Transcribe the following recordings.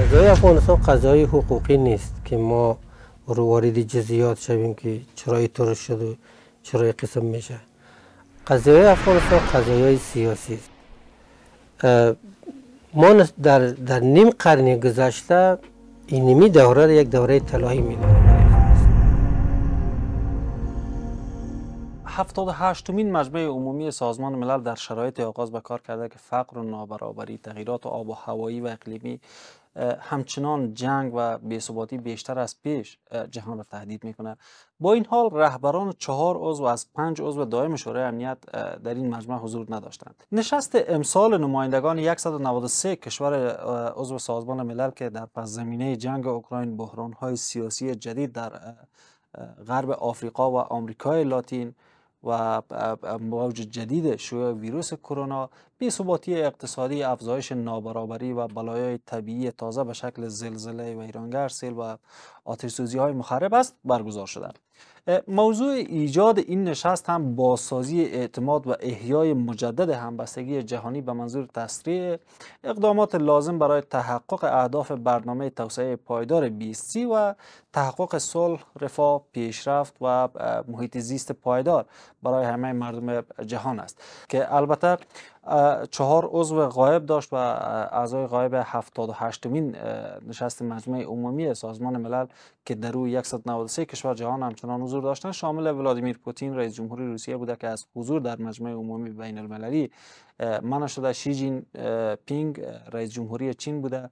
قضای افغانستان قضای حقوقی نیست که ما رو وارد جزئیات شویم که چرا طور شد و چرا قسم میشه قضای افغانستان قضای سیاسی است ما در, در نیم قرن گذشته این نیمی دوره یک دوره طلایی میدونیم 78 مین مجمع عمومی سازمان ملل در شرایط آغاز به کار کرده که فقر و نابرابری تغییرات و آب و هوایی و اقلیمی همچنان جنگ و بیثباتی بیشتر از پیش جهان را تهدید میکنه با این حال رهبران چهار عضو از پنج عضو دائم شورای امنیت در این مجمع حضور نداشتند نشست امسال نمایندگان 193 کشور عضو سازمان ملل که در پس زمینه جنگ اوکراین بحران های سیاسی جدید در غرب آفریقا و آمریکای لاتین و موج جدید شیوع ویروس کرونا ثباتی اقتصادی افزایش نابرابری و بلایای طبیعی تازه به شکل زلزله و ایرانگر سیل و آتش های مخرب است برگزار شدند موضوع ایجاد این نشست هم بازسازی اعتماد و احیای مجدد همبستگی جهانی به منظور تسریع اقدامات لازم برای تحقق اهداف برنامه توسعه پایدار بیستی و تحقق صلح، رفاه، پیشرفت و محیط زیست پایدار برای همه مردم جهان است که البته چهار عضو غایب داشت و اعضای غایب 78 مین نشست مجمع عمومی سازمان ملل که در روی 193 کشور جهان همچنان حضور داشتند شامل ولادیمیر پوتین رئیس جمهوری روسیه بوده که از حضور در مجمع عمومی بین المللی منع شده شی جین پینگ رئیس جمهوری چین بوده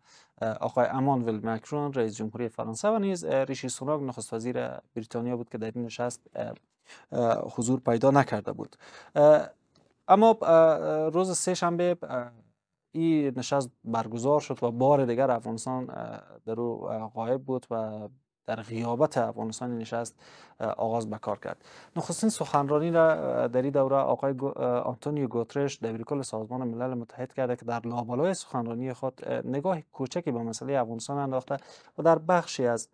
آقای امان ویل مکرون رئیس جمهوری فرانسه و نیز ریشی سوناک نخست وزیر بریتانیا بود که در این نشست حضور پیدا نکرده بود اما روز سه شنبه این نشست برگزار شد و بار دیگر افغانستان در او غایب بود و در غیابت افغانستان نشست آغاز به کار کرد نخستین سخنرانی را در این دوره آقای آنتونیو گوترش دبیرکل سازمان ملل متحد کرده که در لابلای سخنرانی خود نگاه کوچکی به مسئله افغانستان انداخته و در بخشی از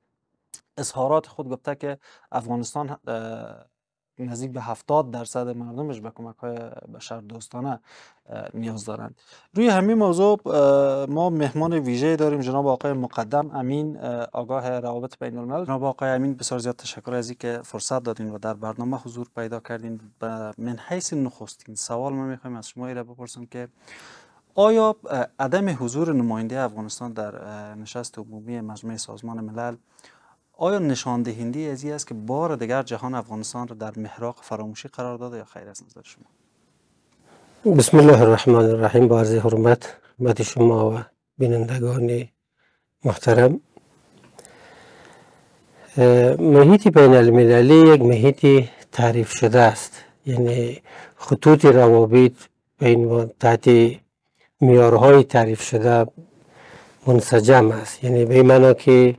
اظهارات خود گفته که افغانستان نزدیک به 70 درصد مردمش به کمک های بشر دوستانه نیاز دارند روی همین موضوع ما مهمان ویژه داریم جناب آقای مقدم امین آگاه روابط بین الملل جناب آقای امین بسیار زیاد تشکر از اینکه فرصت دادین و در برنامه حضور پیدا کردین من حیث نخستین سوال ما میخوایم از شما را بپرسم که آیا عدم حضور نماینده افغانستان در نشست عمومی مجمع سازمان ملل آیا نشان دهنده از است که بار دیگر جهان افغانستان را در محراق فراموشی قرار داده یا خیر از نظر شما بسم الله الرحمن الرحیم با عرض حرمت شما و بینندگان محترم محیط بین المللی یک محیط تعریف شده است یعنی خطوط روابط بین تحت میارهای تعریف شده منسجم است یعنی به معنا که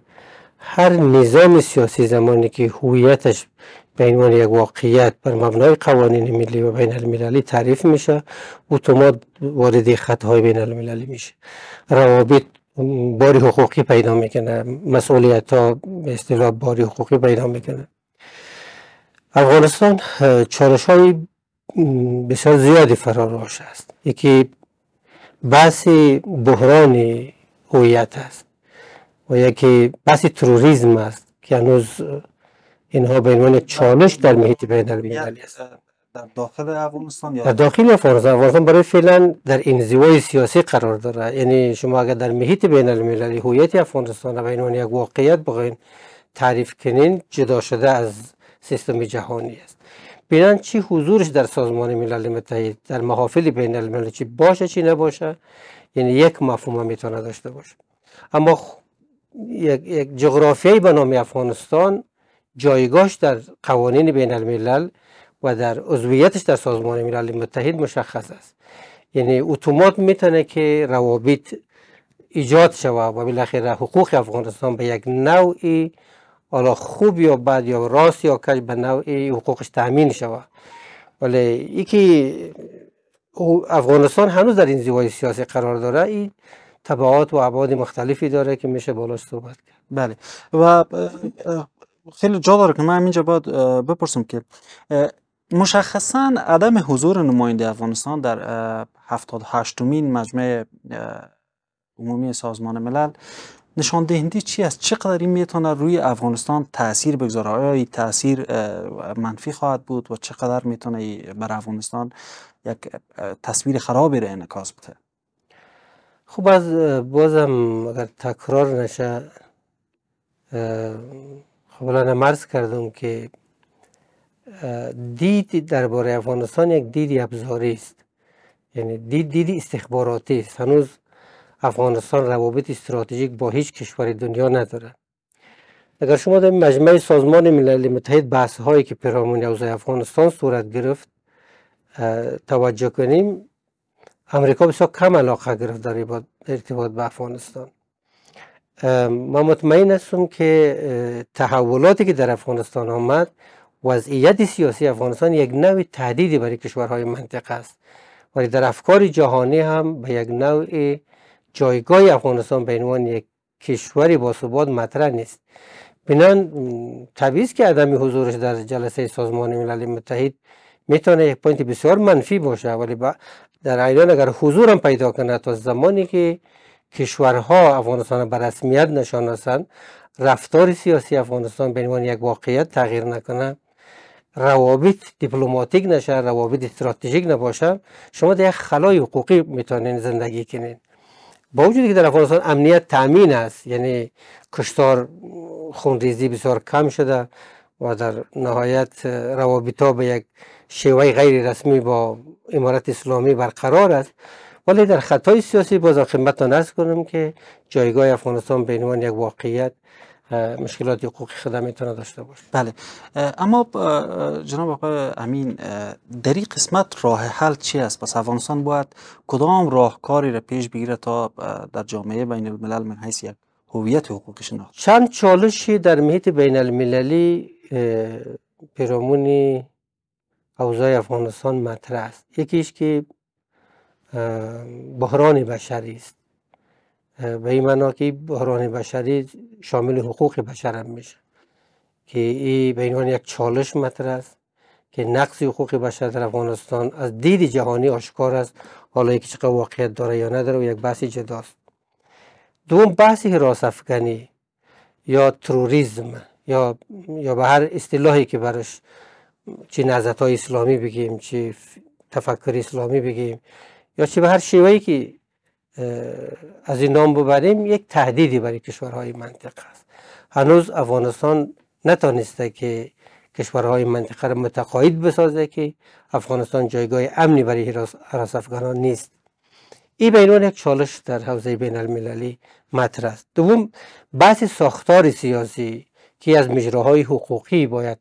هر نظام سیاسی زمانی که هویتش به عنوان یک واقعیت بر مبنای قوانین ملی و بین المللی تعریف میشه اتومات وارد خطهای بین المللی میشه روابط باری حقوقی پیدا میکنه مسئولیت ها به اصطلاح باری حقوقی پیدا میکنه افغانستان چالش های بسیار زیادی فرار است یکی بحث بحران هویت است و یکی بحث تروریزم است که هنوز اینها به عنوان چالش در محیط بین المللی یعنی است در داخل افغانستان یا داخل افغانستان افغانستان برای فعلا در این انزوای سیاسی قرار داره یعنی شما اگر در محیط بین المللی هویت افغانستان را به عنوان یک واقعیت بخواین تعریف کنین جدا شده از سیستم جهانی است بینن چی حضورش در سازمان ملل متحد در محافل بین المللی چی باشه چی نباشه یعنی یک مفهوم میتونه داشته باشه اما یک, یک جغرافیایی به نام افغانستان جایگاهش در قوانین بین الملل و در عضویتش در سازمان ملل متحد مشخص است یعنی اتومات میتونه که روابط ایجاد شود و بالاخره حقوق افغانستان به یک نوعی حالا خوب یا بد یا راست یا کج به نوعی حقوقش تامین شوه ولی یکی افغانستان هنوز در این زیوای سیاسی قرار داره این تبعات و ابعاد مختلفی داره که میشه بالا صحبت کرد بله و خیلی جا داره که من اینجا باید بپرسم که مشخصا عدم حضور نماینده افغانستان در 78 هشتمین مجمع عمومی سازمان ملل نشان دهنده چی است چقدر این میتونه روی افغانستان تاثیر بگذاره آیا این تاثیر منفی خواهد بود و چقدر میتونه بر افغانستان یک تصویر خرابی را انعکاس بده خب باز بازم اگر تکرار نشه خب الان مرز کردم که دید درباره افغانستان یک دید ابزاری است یعنی دید دید استخباراتی است هنوز افغانستان روابط استراتژیک با هیچ کشور دنیا نداره اگر شما در مجمع سازمان ملل متحد بحث هایی که پیرامون اوزای افغانستان صورت گرفت توجه کنیم امریکا بسیار کم علاقه گرفت در ارتباط به افغانستان ما مطمئن هستم که تحولاتی که در افغانستان آمد وضعیت سیاسی افغانستان یک نوع تهدیدی برای کشورهای منطقه است ولی در افکار جهانی هم به یک نوع جایگاه افغانستان به عنوان یک کشوری باثبات مطرح نیست بینان طبیعی است که عدم حضورش در جلسه سازمان ملل متحد میتونه یک پوینت بسیار منفی باشه ولی با در ایران اگر حضورم پیدا کنه تا زمانی که کشورها افغانستان به رسمیت نشان هستند رفتار سیاسی افغانستان به عنوان یک واقعیت تغییر نکنه روابط دیپلماتیک نشه روابط استراتژیک نباشه شما در یک خلای حقوقی میتونین زندگی کنین با وجودی که در افغانستان امنیت تامین است یعنی کشتار خونریزی بسیار کم شده و در نهایت روابط ها به یک شیوه غیر رسمی با امارت اسلامی برقرار است ولی در خطای سیاسی باز خدمتتان ارز کنم که جایگاه افغانستان به عنوان یک واقعیت مشکلات حقوقی خدا میتونه داشته باشه بله اما جناب آقای امین در این قسمت راه حل چی است پس افغانستان باید کدام راهکاری را پیش بگیره تا در جامعه بین الملل من حیث یک هویت حقوقی شناخت چند چالشی در محیط بین المللی پیرامون اوزای افغانستان مطرح است یکیش که بحران بشری است به این معنا که بحران بشری شامل حقوق بشر هم میشه که این به عنوان یک چالش مطرح است که نقص حقوق بشر در افغانستان از دید جهانی آشکار است حالا یک چقدر واقعیت داره یا نداره و یک بحث جداست دوم بحث راسفگنی افغانی یا تروریزم یا یا به هر اصطلاحی که برش چه نهضت های اسلامی بگیم چه تفکر اسلامی بگیم یا چه به هر شیوهی که از این نام ببریم یک تهدیدی برای کشورهای منطقه است هنوز افغانستان نتانسته که کشورهای منطقه را متقاعد بسازه که افغانستان جایگاه امنی برای حراس افغانان نیست این بینون یک چالش در حوزه بین المللی مطرح است دوم بحث ساختار سیاسی که از مجراهای حقوقی باید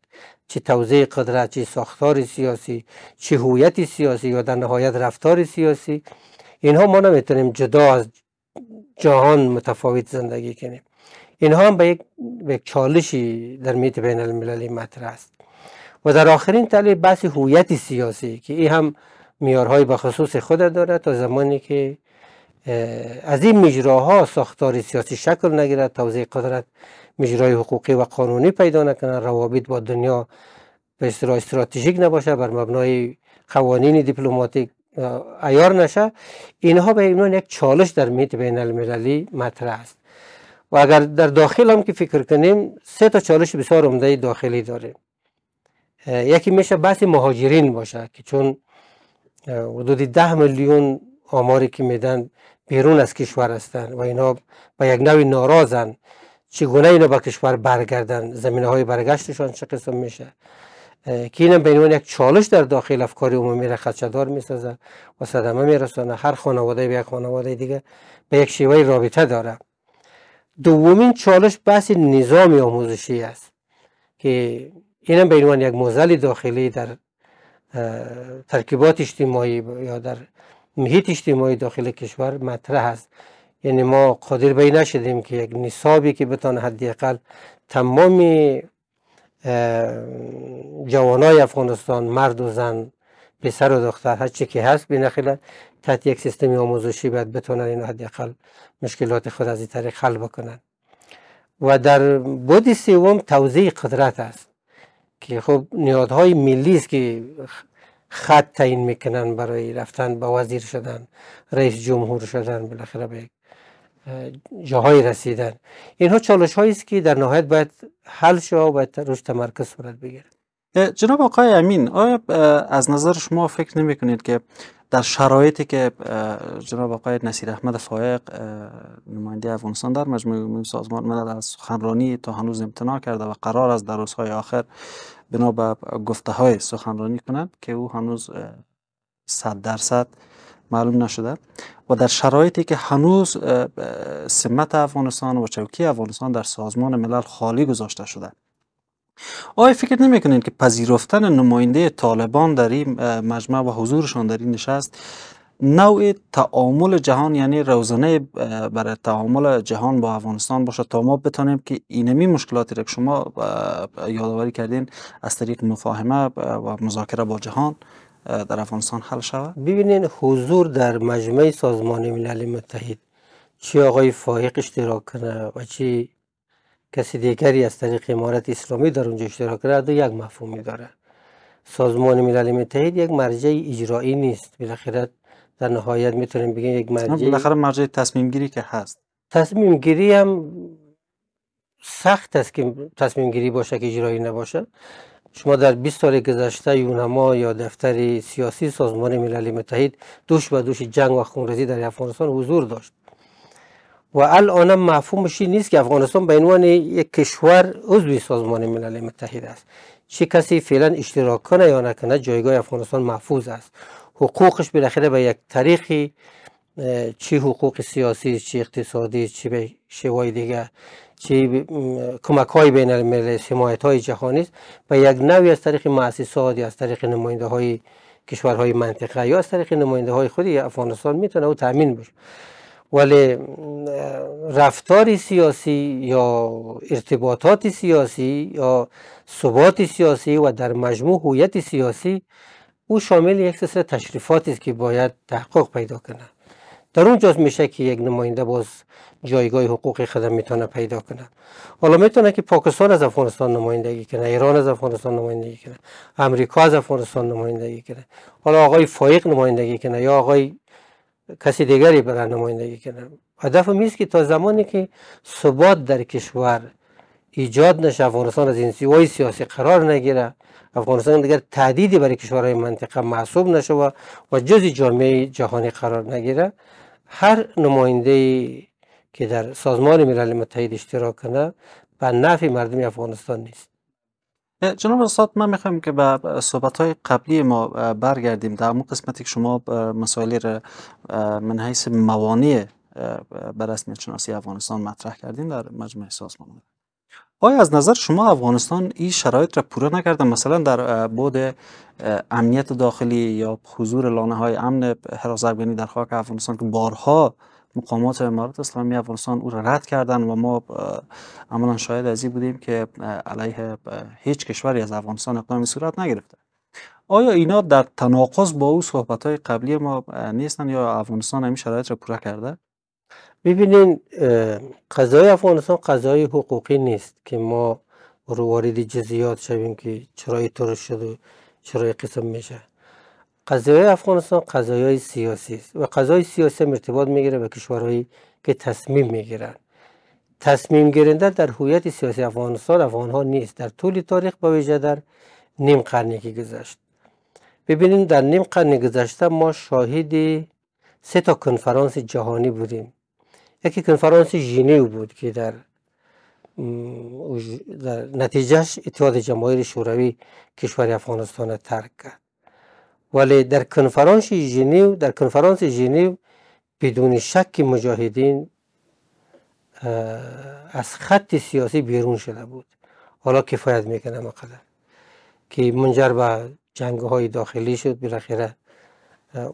چه توزیع قدرت چه ساختار سیاسی چه هویت سیاسی یا در نهایت رفتار سیاسی اینها ما نمیتونیم جدا از جهان متفاوت زندگی کنیم اینها هم به یک چالشی در میت بین المللی مطرح است و در آخرین تله بحث هویت سیاسی که این هم میارهای به خصوص خود دارد تا زمانی که از این مجراها ساختار سیاسی شکل نگیرد توزیع قدرت مجرای حقوقی و قانونی پیدا نکنه روابط با دنیا به اصطلاح استراتژیک نباشه بر مبنای قوانین دیپلماتیک ایار نشه اینها به عنوان یک چالش در میت بین المللی مطرح است و اگر در داخل هم که فکر کنیم سه تا چالش بسیار عمده داخلی داره یکی میشه بحث مهاجرین باشه که چون حدود ده میلیون آماری که میدن بیرون از کشور هستند و اینا به یک نوع ناراضند چگونه اینا با کشور برگردن زمینه های برگشتشان چه قسم میشه که اینم به عنوان یک چالش در داخل افکار عمومی را خدشدار میسازه و صدمه میرسانه هر خانواده به یک خانواده دیگه به یک شیوه رابطه داره دومین چالش بحث نظام آموزشی است که اینم به عنوان یک موزل داخلی در ترکیبات اجتماعی یا در محیط اجتماعی داخل کشور مطرح است یعنی ما قادر به نشدیم که یک نصابی که بتان حداقل تمام جوانای افغانستان مرد و زن پسر و دختر هر چی که هست بینخیله تحت یک سیستم آموزشی باید بتونن این حداقل مشکلات خود از این طریق حل بکنن و در بود سوم توزیع قدرت است که خب نیادهای ملی است که خط تعیین میکنن برای رفتن به وزیر شدن رئیس جمهور شدن بالاخره به جاهای رسیدن اینها چالش هایی است که در نهایت باید حل شه و باید روش تمرکز صورت بگیرد جناب آقای امین آیا از نظر شما فکر نمی کنید که در شرایطی که جناب آقای نصیر احمد فایق نماینده افغانستان در مجموعه سازمان ملل از سخنرانی تا هنوز امتناع کرده و قرار است در روزهای آخر بنا به گفته های سخنرانی کنند که او هنوز صد درصد معلوم نشده و در شرایطی که هنوز سمت افغانستان و چوکی افغانستان در سازمان ملل خالی گذاشته شده آیا فکر کنین که پذیرفتن نماینده طالبان در این مجمع و حضورشان در این نشست نوع تعامل جهان یعنی روزانه برای تعامل جهان با افغانستان باشد تا ما بتانیم که اینمی مشکلاتی را که شما یادآوری کردین از طریق مفاهمه و مذاکره با جهان در افغانستان حل شود ببینین حضور در مجمع سازمان ملل متحد چی آقای فایق اشتراک کنه و چی کسی دیگری از طریق امارت اسلامی در اونجا اشتراک کنه دو یک مفهومی داره سازمان ملل متحد یک مرجع اجرایی نیست بالاخره در نهایت میتونیم بگیم یک مرجع بالاخره مرجع تصمیم گیری که هست تصمیم گیری هم سخت است که تصمیم گیری باشه که اجرایی نباشه شما در 20 سال گذشته یونما یا دفتر سیاسی سازمان ملل متحد دوش به دوش جنگ و خونریزی در افغانستان حضور داشت و الان مفهومش نیست که افغانستان به عنوان یک کشور عضو سازمان ملل متحد است چه کسی فعلا اشتراک کنه یا نکنه جایگاه افغانستان محفوظ است حقوقش بالاخره به یک تاریخی چی حقوق سیاسی چی اقتصادی چی به شوای دیگه چی کمک های بین حمایت های جهانی است به یک نوی از طریق مؤسسات یا از طریق نماینده های کشورهای منطقه یا از طریق نماینده های خودی افغانستان میتونه او تامین بشه ولی رفتار سیاسی یا ارتباطات سیاسی یا ثبات سیاسی و در مجموع هویت سیاسی او شامل یک سلسله تشریفاتی است که باید تحقق پیدا کنه در جاست میشه که یک نماینده باز جایگاه حقوقی خدم میتونه پیدا کنه حالا میتونه که پاکستان از افغانستان نمایندگی کنه ایران از افغانستان نمایندگی کنه امریکا از افغانستان نمایندگی کنه حالا آقای فایق نمایندگی کنه یا آقای کسی دیگری برای نمایندگی کنه هدف است که تا زمانی که ثبات در کشور ایجاد نشه افغانستان از این سیوای سیاسی قرار نگیره افغانستان دیگر تهدیدی برای کشورهای منطقه محسوب نشه و جزی جامعه جهانی قرار نگیره هر نماینده که در سازمان ملل متحد اشتراک کنه به نفع مردم افغانستان نیست جناب استاد من میخوایم که به صحبت های قبلی ما برگردیم در اون قسمتی که شما مسائلی را من حیث موانع به رسمیت شناسی افغانستان مطرح کردیم در مجموعه سازمان آیا از نظر شما افغانستان این شرایط را پوره نکرده مثلا در بود امنیت داخلی یا حضور لانه های امن حراس در خاک افغانستان که بارها مقامات امارات اسلامی افغانستان او را رد کردن و ما عملا شاید از این بودیم که علیه هیچ کشوری از افغانستان اقدامی صورت نگرفته آیا اینا در تناقض با او صحبت های قبلی ما نیستن یا افغانستان همین شرایط را پوره کرده؟ ببینین قضای افغانستان قضای حقوقی نیست که ما رو وارد جزیات شویم که چرا اینطور شد و چرا قسم میشه قضای افغانستان قضای سیاسی است و قضای سیاسی هم ارتباط میگیره به کشورهایی که تصمیم میگیرند تصمیم گیرنده در هویت سیاسی افغانستان ها نیست در طول تاریخ به ویژه در نیم قرنی که گذشت ببینید در نیم قرنی گذشته ما شاهد سه تا کنفرانس جهانی بودیم یکی کنفرانس ژنو بود که در در نتیجهش اتحاد جماهیر شوروی کشور افغانستان ترک کرد ولی در کنفرانس ژنو در کنفرانس ژنو بدون شک مجاهدین از خط سیاسی بیرون شده بود حالا کفایت میکنه مقدر که منجر به جنگ های داخلی شد بالاخره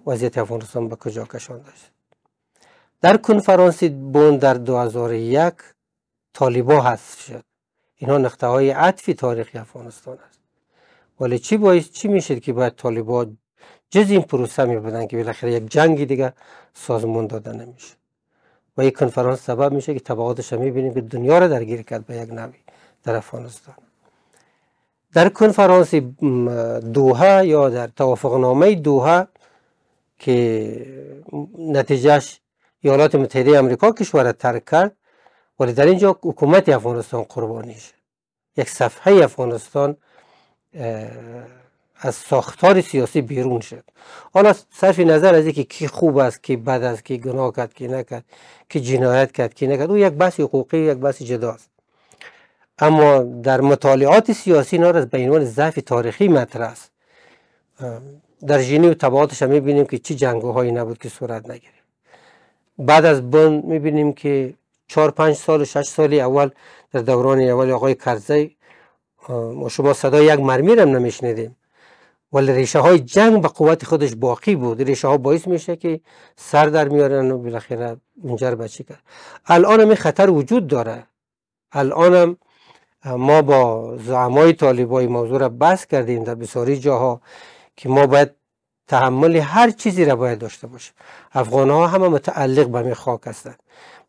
وضعیت افغانستان به کجا کشانده داشت. در کنفرانس بون در 2001 طالبا حذف شد اینا نقطه های عطفی تاریخی افغانستان است ولی چی باید چی میشد که باید طالبا جز این پروسه می بودن که بالاخره یک جنگی دیگه سازمان داده نمیشه و این کنفرانس سبب میشه که تبعاتش می بینیم که دنیا را درگیر کرد به یک نوی در افغانستان در کنفرانس دوها یا در توافق توافقنامه دوها که نتیجهش ایالات متحده امریکا کشور را ترک کرد ولی در اینجا حکومت افغانستان قربانی شد یک صفحه افغانستان از ساختار سیاسی بیرون شد حالا صرف نظر از اینکه کی خوب است کی بد است کی گناه کرد کی نکرد کی جنایت کرد کی نکرد او یک بحث حقوقی یک بحث جداست اما در مطالعات سیاسی اینا به عنوان ضعف تاریخی مطرح است در و تبعاتش هم میبینیم که چی جنگوهایی نبود که صورت نگرفت بعد از بند میبینیم که چهار پنج سال و شش سالی اول در دوران اول آقای کرزی ما شما صدای یک مرمی هم نمیشنیدیم ولی ریشه های جنگ به قوت خودش باقی بود ریشه ها باعث میشه که سر در میارن و بالاخره منجر به چی کرد الان هم خطر وجود داره الان هم ما با زعمای طالبای موضوع را بحث کردیم در بسیاری جاها که ما باید تحمل هر چیزی را باید داشته باشه افغان ها همه متعلق به می خاک هستند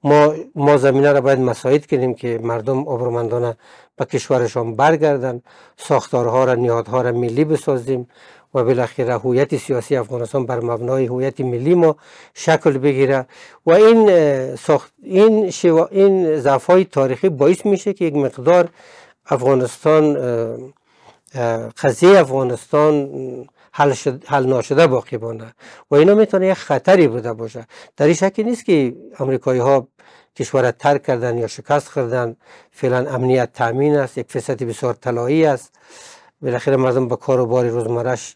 ما ما زمینه را باید مساعد کنیم که مردم عبرمندانه به کشورشان برگردند ساختارها را نهادها را ملی بسازیم و بالاخره هویت سیاسی افغانستان بر مبنای هویت ملی ما شکل بگیره و این ساخت این این ضعفای تاریخی باعث میشه که یک مقدار افغانستان قضیه افغانستان حل, حل ناشده باقی مانده و اینا میتونه یک خطری بوده باشه در این شکی نیست که امریکایی ها کشور ترک کردن یا شکست خوردن فعلا امنیت تامین است یک فرصت بسیار طلایی است بالاخره مردم به کار و باری روزمرش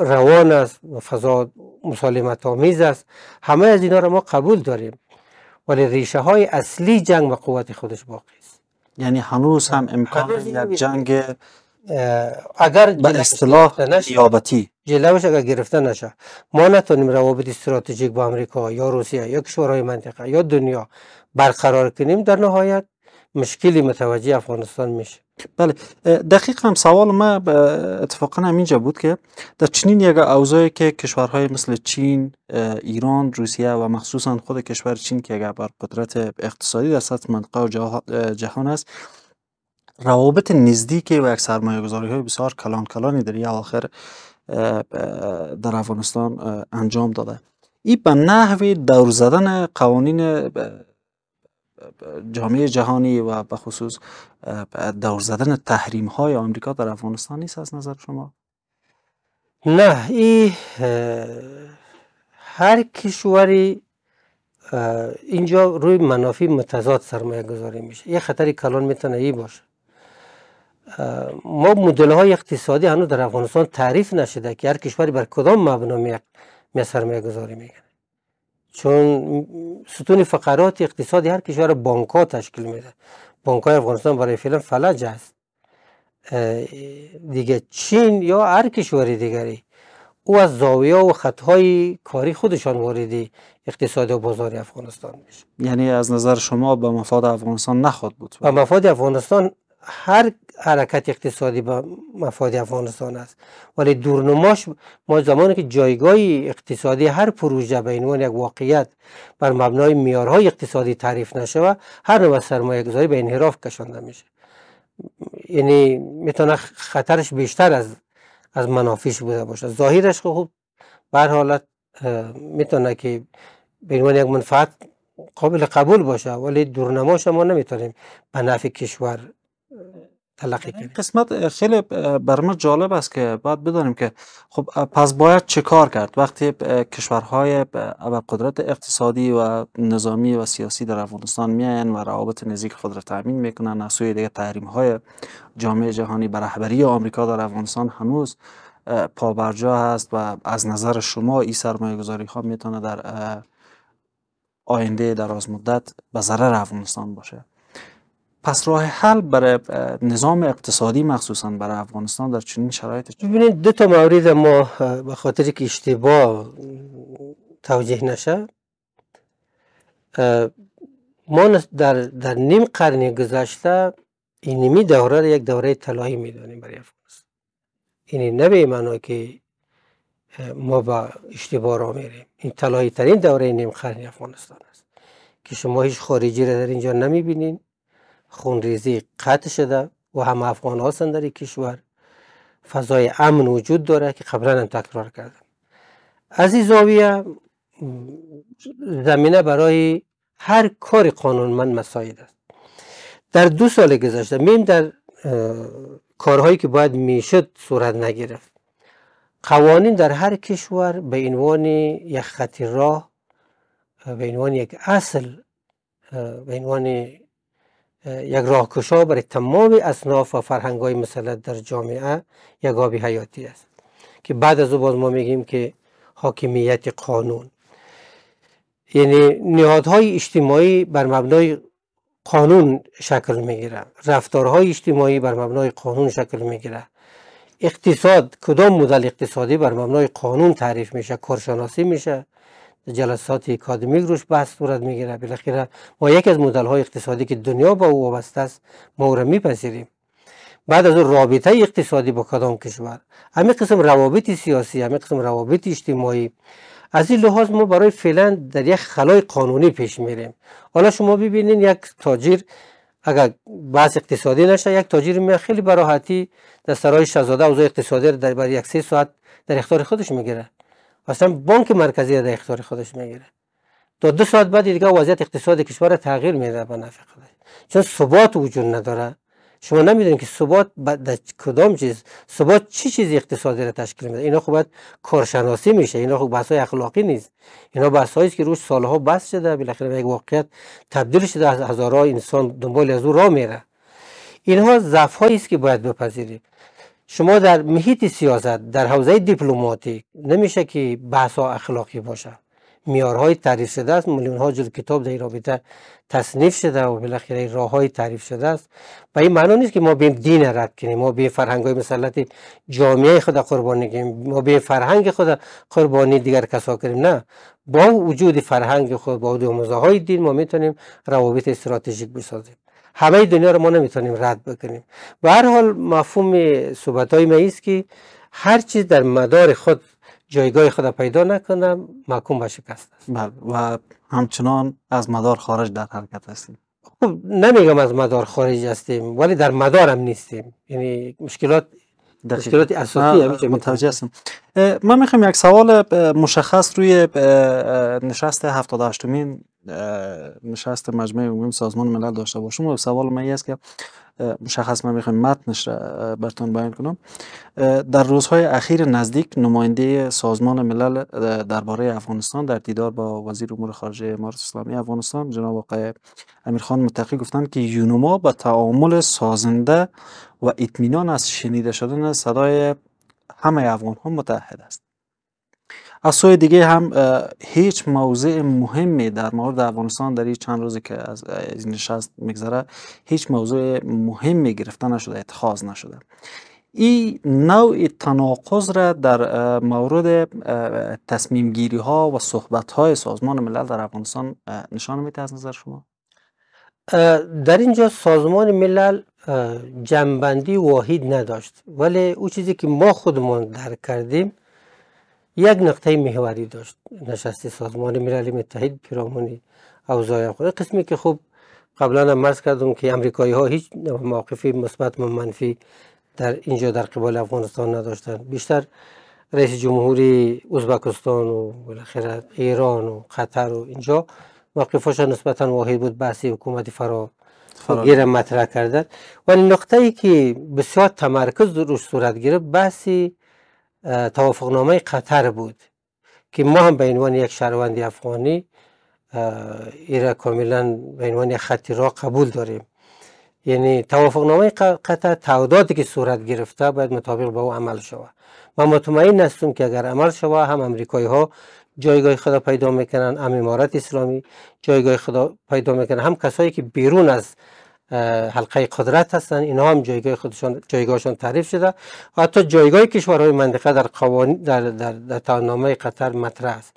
روان است و فضا مسالمت آمیز است همه از اینا رو ما قبول داریم ولی ریشه های اصلی جنگ و قوت خودش باقی است یعنی هنوز هم امکان یک جنگ اگر به اصطلاح نیابتی جلوش اگر گرفته نشه ما نتونیم روابط استراتژیک با امریکا یا روسیه یا کشورهای منطقه یا دنیا برقرار کنیم در نهایت مشکلی متوجه افغانستان میشه بله دقیق هم سوال ما اتفاقا همینجا بود که در چنین یک اوضاعی که کشورهای مثل چین ایران روسیه و مخصوصا خود کشور چین که اگر بر قدرت اقتصادی در سطح منطقه و جهان است روابط نزدیکی و یک سرمایه گذاری های بسیار کلان کلانی در آخر در افغانستان انجام داده ای به نحوی دور زدن قوانین جامعه جهانی و به خصوص دور زدن تحریم های آمریکا در افغانستان نیست از نظر شما نه ای هر کشوری اینجا روی منافع متضاد سرمایه گذاری میشه یه خطری کلان میتونه ای باشه ما مدل های اقتصادی هنوز در افغانستان تعریف نشده که هر کشوری بر کدام مبنا می سرمایه گذاری میکنه چون ستون فقرات اقتصادی هر کشور بانک ها تشکیل میده بانک های افغانستان برای فعلا فلج است دیگه چین یا هر کشوری دیگری او از زاویه و های کاری خودشان واردی اقتصاد و بازار افغانستان میشه یعنی از نظر شما به مفاد افغانستان نخواد بود به مفاد افغانستان هر حرکت اقتصادی به مفاد افغانستان است ولی دورنماش ما زمانی که جایگاه اقتصادی هر پروژه به عنوان یک واقعیت بر مبنای میارهای اقتصادی تعریف نشوه هر نوع سرمایه گذاری به انحراف کشانده میشه یعنی میتونه خطرش بیشتر از از منافیش بوده باشه ظاهرش خوب بر حالت میتونه که به عنوان یک منفعت قابل قبول باشه ولی دورنماش ما نمیتونیم به نفع کشور تلقی یعنی قسمت خیلی بر ما جالب است که باید بدانیم که خب پس باید چه کار کرد وقتی کشورهای قدرت اقتصادی و نظامی و سیاسی در افغانستان میان و روابط نزدیک خود را تامین میکنن از سوی دیگه تحریم های جامعه جهانی بر رهبری آمریکا در افغانستان هنوز پابرجا هست و از نظر شما این سرمایه گذاری ها میتونه در آینده در مدت به ضرر افغانستان باشه پس راه حل برای نظام اقتصادی مخصوصا برای افغانستان در چنین شرایط ببینید دو تا مورد ما به خاطر که اشتباه توجیه نشه ما در, در نیم قرن گذشته این نیمی دوره را یک دوره طلایی میدانیم برای افغانستان یعنی این نه معنا که ما با اشتباه را میریم این طلایی ترین دوره نیم قرن افغانستان است که شما هیچ خارجی را در اینجا نمیبینید خونریزی قطع شده و هم افغان هستند در کشور فضای امن وجود داره که قبلا هم تکرار کردم از این زاویه زمینه برای هر کار قانونمند مساید است در دو سال گذشته میم در کارهایی که باید میشد صورت نگرفت قوانین در هر کشور به عنوان یک خطی راه به عنوان یک اصل به عنوان یک راهکشا برای تمام اصناف و فرهنگ های مسلط در جامعه یک آبی حیاتی است که بعد از او باز ما میگیم که حاکمیت قانون یعنی نهادهای اجتماعی بر مبنای قانون شکل میگیره رفتارهای اجتماعی بر مبنای قانون شکل میگیره اقتصاد کدام مدل اقتصادی بر مبنای قانون تعریف میشه کارشناسی میشه جلسات اکادمیک روش بحث صورت میگیره بالاخره ما یک از مدل های اقتصادی که دنیا با او وابسته است ما او را میپذیریم بعد از اون رابطه اقتصادی با کدام کشور همه قسم روابط سیاسی همه قسم روابط اجتماعی از این لحاظ ما برای فعلا در یک خلای قانونی پیش میریم حالا شما ببینید یک تاجر اگر بحث اقتصادی نشه یک تاجر می خیلی براحتی در سرای شزاده اوضاع اقتصادی در بر یک سه ساعت در اختیار خودش میگیره اصلا بانک مرکزی در اختیار خودش میگیره تا دو ساعت بعد دیگه وضعیت اقتصاد کشور تغییر میده به نفع خودش چون ثبات وجود نداره شما نمیدونید که ثبات در کدام چیز ثبات چی چیز اقتصادی را تشکیل میده اینا خوبه کارشناسی میشه اینا خوب بحث اخلاقی نیست اینا بحث است که روش سالها بس شده بالاخره یک واقعیت تبدیل شده از هزارها انسان دنبال از او را میره اینها ضعف است که باید بپذیریم شما در محیط سیاست در حوزه دیپلماتیک نمیشه که بحث اخلاقی باشه میارهای تعریف شده است میلیون ها جلد کتاب در این رابطه تصنیف شده و بالاخره راه های تعریف شده است و این معنی نیست که ما بیم دین رد کنیم ما به فرهنگ های مسلط جامعه خود قربانی کنیم ما به فرهنگ خود قربانی دیگر کسا کنیم نه با وجود فرهنگ خود با وجود های دین ما میتونیم روابط استراتژیک بسازیم همه دنیا رو ما نمیتونیم رد بکنیم به هر حال مفهوم صحبت های است که هر چیز در مدار خود جایگاه خود پیدا نکنم محکوم به شکست بله و همچنان از مدار خارج در حرکت هستیم خب نمیگم از مدار خارج هستیم ولی در مدار هم نیستیم یعنی مشکلات مشکلات اساسی متوجه هستم من میخوام یک سوال مشخص روی نشست 78 مین نشست مجمع عمومی سازمان ملل داشته باشم و سوال من است که مشخص من میخوایم متنش را براتون بیان کنم در روزهای اخیر نزدیک نماینده سازمان ملل درباره افغانستان در دیدار با وزیر امور خارجه امارات اسلامی افغانستان جناب آقای امیرخان متقی گفتند که یونما به تعامل سازنده و اطمینان از شنیده شدن صدای همه افغان ها متحد است از سوی دیگه هم هیچ موضع مهمی در مورد افغانستان در این چند روزی که از این نشست میگذره هیچ موضوع مهمی گرفته نشده اتخاذ نشده این نوع تناقض را در مورد تصمیم گیری ها و صحبت های سازمان ملل در افغانستان نشان میده از نظر شما در اینجا سازمان ملل جنبندی واحد نداشت ولی او چیزی که ما خودمان درک کردیم یک نقطه محوری داشت نشست سازمان ملل متحد پیرامون اوضاع خود قسمی که خوب قبلا هم مرز کردم که امریکایی ها هیچ موقفی مثبت و منفی در اینجا در قبال افغانستان نداشتند بیشتر رئیس جمهوری ازبکستان و بالاخره ایران و قطر و اینجا موقفاشا نسبتا واحد بود بحثی حکومت فرا گیر مطرح کردن ولی نقطه ای که بسیار تمرکز روش صورت گرفت بحثی توافقنامه قطر بود که ما هم به عنوان یک شهروند افغانی ایرا کاملا به عنوان خطی را قبول داریم یعنی توافقنامه قطر تعدادی که صورت گرفته باید مطابق با او عمل شود ما مطمئن هستم که اگر عمل شود هم امریکایی ها جایگاه خدا پیدا میکنن هم امارت اسلامی جایگاه خدا پیدا میکنن هم کسایی که بیرون از حلقه قدرت هستند، اینها هم جایگاه خودشان جایگاهشان تعریف شده و حتی جایگاه کشورهای منطقه در قوانین در در, در قطر مطرح است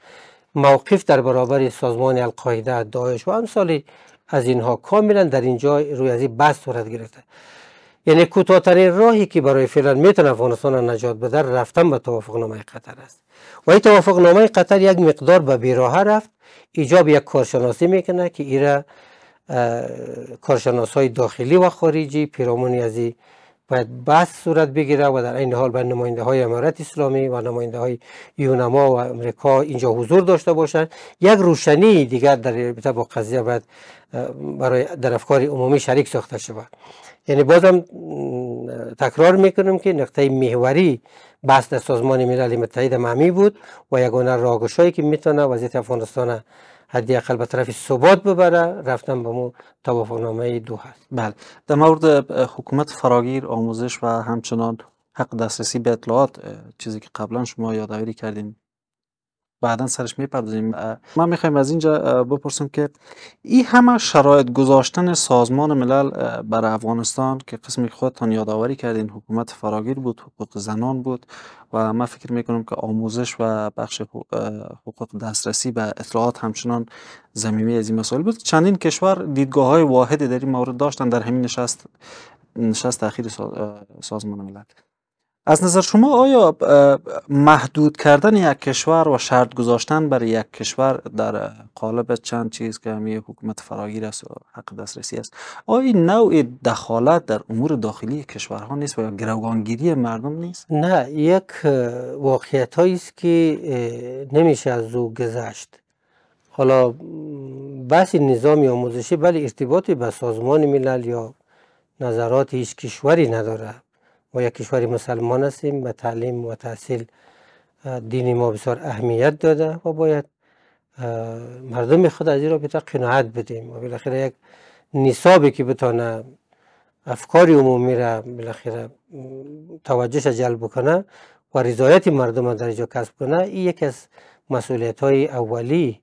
موقف در برابر سازمان القاعده داعش و امثال از اینها کاملا در اینجا روی از این بحث صورت گرفته یعنی کوتاهترین راهی که برای فعلا میتونه افغانستان نجات بده رفتن به توافق قطر است و این توافق قطر یک مقدار به بیراه رفت ایجاب یک کارشناسی میکنه که ایره کارشناس های داخلی و خارجی پیرامونی از باید بحث صورت بگیره و در این حال به نماینده های امارت اسلامی و نماینده های یونما و امریکا اینجا حضور داشته باشند یک روشنی دیگر در رابطه با قضیه باید برای در افکار عمومی شریک ساخته شود یعنی بازم تکرار میکنم که نقطه محوری بحث در سازمان ملل متحد معمی بود و یگانه راهگشایی که میتونه وضعیت افغانستان حداقل به طرف ثبات ببره رفتن به مو توافقنامه دو هست بله در مورد حکومت فراگیر آموزش و همچنان حق دسترسی به اطلاعات چیزی که قبلا شما یادآوری کردیم بعدا سرش میپردازیم من میخوایم از اینجا بپرسم که این همه شرایط گذاشتن سازمان ملل بر افغانستان که قسمی خودتان یادآوری کردین حکومت فراگیر بود حقوق زنان بود و من فکر میکنم که آموزش و بخش حقوق دسترسی به اطلاعات همچنان زمینه از این مسائل بود چندین کشور دیدگاه های واحدی در این مورد داشتن در همین نشست نشست اخیر سازمان ملل از نظر شما آیا محدود کردن یک کشور و شرط گذاشتن برای یک کشور در قالب چند چیز که همی حکومت فراگیر است و حق دسترسی است آیا این نوع دخالت در امور داخلی کشورها نیست و یا گروگانگیری مردم نیست نه یک واقعیت است که نمیشه از او گذشت حالا بحث نظام آموزشی بلی ارتباطی به سازمان ملل یا نظرات هیچ کشوری نداره ما یک کشور مسلمان هستیم به تعلیم و تحصیل دین ما بسیار اهمیت داده و باید مردم خود از این رابطه قناعت بدیم و بالاخره یک نصابی که بتانه افکار عمومی را بالاخره توجهش جلب کنه و رضایت مردم را در اینجا کسب کنه این یکی از مسئولیت های اولی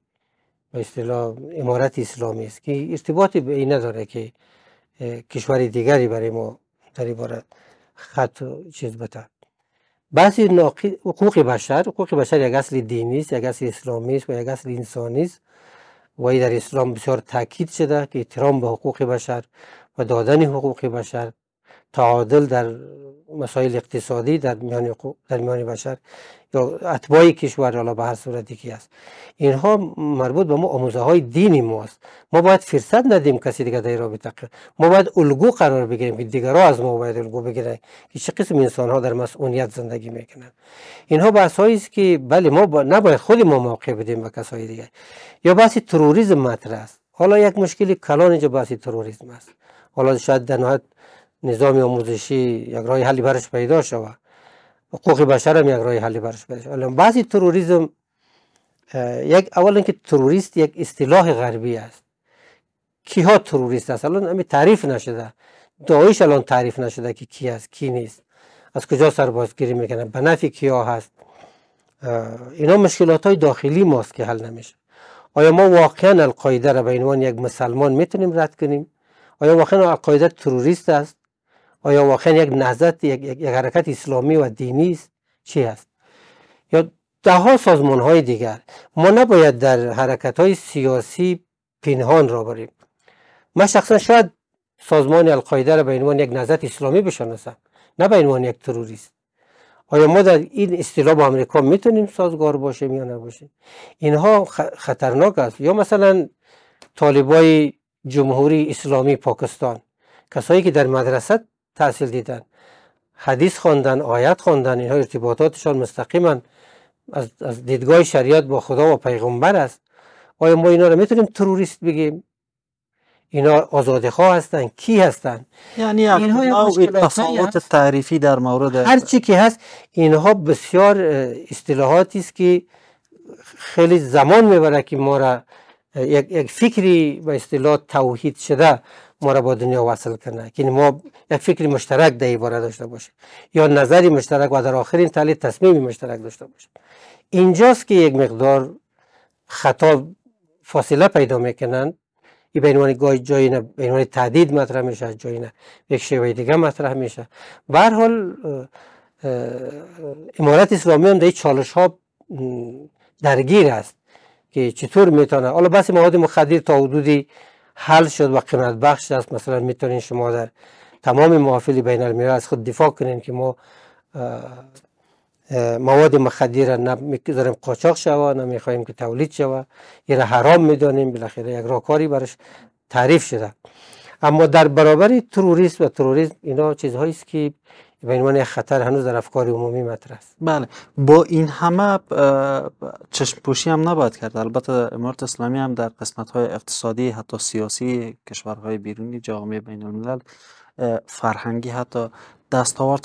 به اصطلاح امارت اسلامی است که ارتباطی به این نداره که کشور دیگری برای ما داری بارد. خط چیز بتن بعضی حقوق بشر حقوق بشر یک اصل دینی است یک اصل اسلامی است و یک اصل انسانی است و در اسلام بسیار تاکید شده که احترام به حقوق بشر و دادن حقوق بشر تعادل در مسائل اقتصادی در میان, در میان بشر یا اتباع کشور حالا به هر صورتی که است اینها مربوط به ما آموزه های دینی ماست ما باید فرصت ندیم کسی دیگه در رابطه ما باید الگو قرار بگیریم که دیگرها از ما باید الگو بگیرن که چه قسم انسان ها در مسئولیت زندگی میکنن اینها بحث است که بله ما نباید خود ما موقع بدیم به کسای دیگه یا بحث تروریسم مطرح است حالا یک مشکلی کلان اینجا بحث تروریسم است حالا شاید در نهایت نظام آموزشی یک راه حلی برش پیدا شود حقوق بشر هم یک راه حلی برش پیدا شود بعضی تروریسم یک اولا که تروریست یک اصطلاح غربی است ها تروریست است الان همین تعریف نشده داعش الان تعریف نشده که کی است کی نیست از کجا سربازگیری میکنه به نفع کیا هست اینا مشکلات های داخلی ماست که حل نمیشه آیا ما واقعا القاعده را به عنوان یک مسلمان میتونیم رد کنیم آیا واقعا القاعده تروریست است آیا واقعا یک نهضت یک, حرکت اسلامی و دینی است چی است یا ده ها سازمان های دیگر ما نباید در حرکت های سیاسی پنهان را بریم من شخصا شاید سازمان القاعده را به عنوان یک نهضت اسلامی بشناسم نه به عنوان یک تروریست آیا ما در این اصطلاح با امریکا میتونیم سازگار باشیم یا نباشیم اینها خطرناک است یا مثلا طالبای جمهوری اسلامی پاکستان کسایی که در مدرسه تحصیل دیدن حدیث خواندن آیت خواندن اینها ارتباطاتشان مستقیما از دیدگاه شریعت با خدا و پیغمبر است آیا ما اینا رو میتونیم تروریست بگیم اینا آزاده خواه هستن کی هستن یعنی اینها تفاوت تعریفی در مورد هر که هست اینها بسیار اصطلاحاتی است که خیلی زمان میبره که ما را یک, یک فکری به اصطلاح توحید شده ما با دنیا وصل کنه که ما یک فکر مشترک در باره داشته باشه یا نظری مشترک و در آخرین تحلیل تصمیم مشترک داشته باشه اینجاست که یک مقدار خطا فاصله پیدا میکنن ای به عنوان گاهی جایی نه به عنوان تعدید مطرح میشه جایی نه یک شیوه دیگه مطرح میشه برحال امارت اسلامی هم در چالش ها درگیر است که چطور میتونه حالا بس مواد مخدر تا حدودی حل شد و قیمت بخش است مثلا میتونین شما در تمام محافل بین الملل از خود دفاع کنین که ما مواد مخدی را نمیگذاریم قاچاق شوه نمیخواهیم که تولید شوه این را حرام میدانیم بالاخره یک راکاری براش تعریف شده اما در برابر تروریسم و تروریسم اینا چیزهایی است که به عنوان خطر هنوز در افکار عمومی مطرح است بله با این همه چشم پوشی هم نباید کرد البته امارت اسلامی هم در قسمت های اقتصادی حتی سیاسی کشورهای بیرونی جامعه بین الملل فرهنگی حتی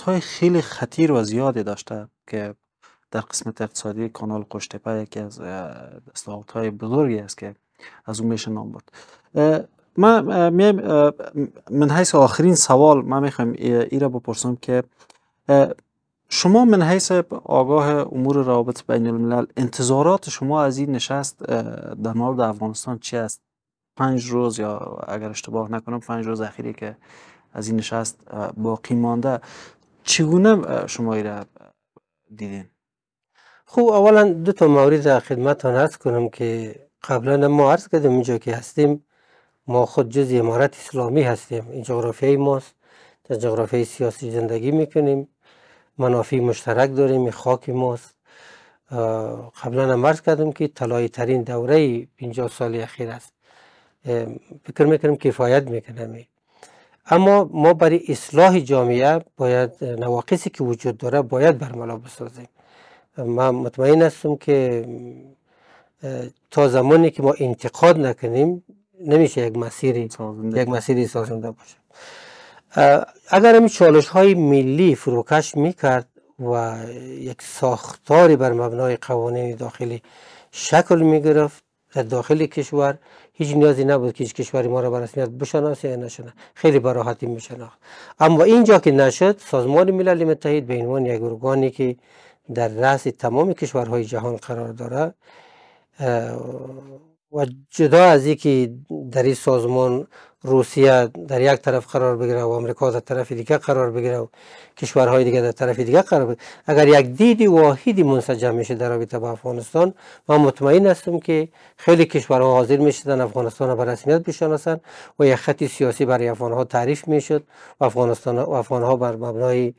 های خیلی خطیر و زیادی داشته که در قسمت اقتصادی کانال قشتپه یکی از های بزرگی است که از اون میشه نام برد ما من حیث آخرین سوال ما میخوایم ای را بپرسم که شما من حیث آگاه امور روابط بین الملل انتظارات شما از این نشست در مورد افغانستان چی است پنج روز یا اگر اشتباه نکنم پنج روز اخیری که از این نشست باقی مانده چگونه شما ای را دیدین خب اولا دو تا مورد خدمتتان عرض کنم که قبلا ما عرض کردیم اینجا که هستیم ما خود جز امارت اسلامی هستیم این جغرافیای ماست در جغرافیای سیاسی زندگی میکنیم منافع مشترک داریم خاک ماست قبلا هم عرض کردم که طلای ترین دوره 50 سال اخیر است فکر میکنم کفایت میکنم اما ما برای اصلاح جامعه باید نواقصی که وجود داره باید برملا بسازیم من مطمئن هستم که تا زمانی که ما انتقاد نکنیم نمیشه یک مسیری یک مسیری سازنده باشه اگر این چالش های ملی فروکش میکرد و یک ساختاری بر مبنای قوانین داخلی شکل میگرفت در داخل کشور هیچ نیازی نبود که هیچ کشوری ما را به رسمیت بشناسه یا نشنه خیلی براحتی میشناخت اما اینجا که نشد سازمان ملل متحد به عنوان یک ارگانی که در رأس تمام کشورهای جهان قرار داره و جدا از اینکه در این سازمان روسیه در یک طرف قرار بگیره و آمریکا در طرف دیگه قرار بگیره و کشورهای دیگه در طرف دیگه قرار بگیره اگر یک دید واحدی منسجم میشه در رابطه با افغانستان من مطمئن هستم که خیلی کشورها حاضر میشدن افغانستان را به رسمیت بشناسند و یک خط سیاسی برای افغانها تعریف میشد و افغانستان و افغانها بر مبنای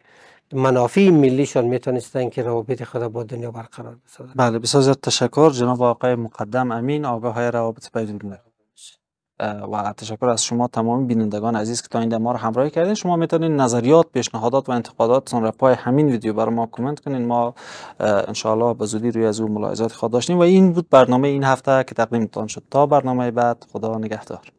منافع ملیشان میتونستن که روابط خود با دنیا برقرار بسازن بله بسیار تشکر جناب آقای مقدم امین آگاه های روابط بین و تشکر از شما تمام بینندگان عزیز که تا این ما رو همراهی کردین شما میتونید نظریات پیشنهادات و انتقادات را پای همین ویدیو برای ما کامنت کنین ما انشاءالله به زودی روی از او ملاحظات خود داشتیم و این بود برنامه این هفته که تقدیمتان شد تا برنامه بعد خدا نگهدار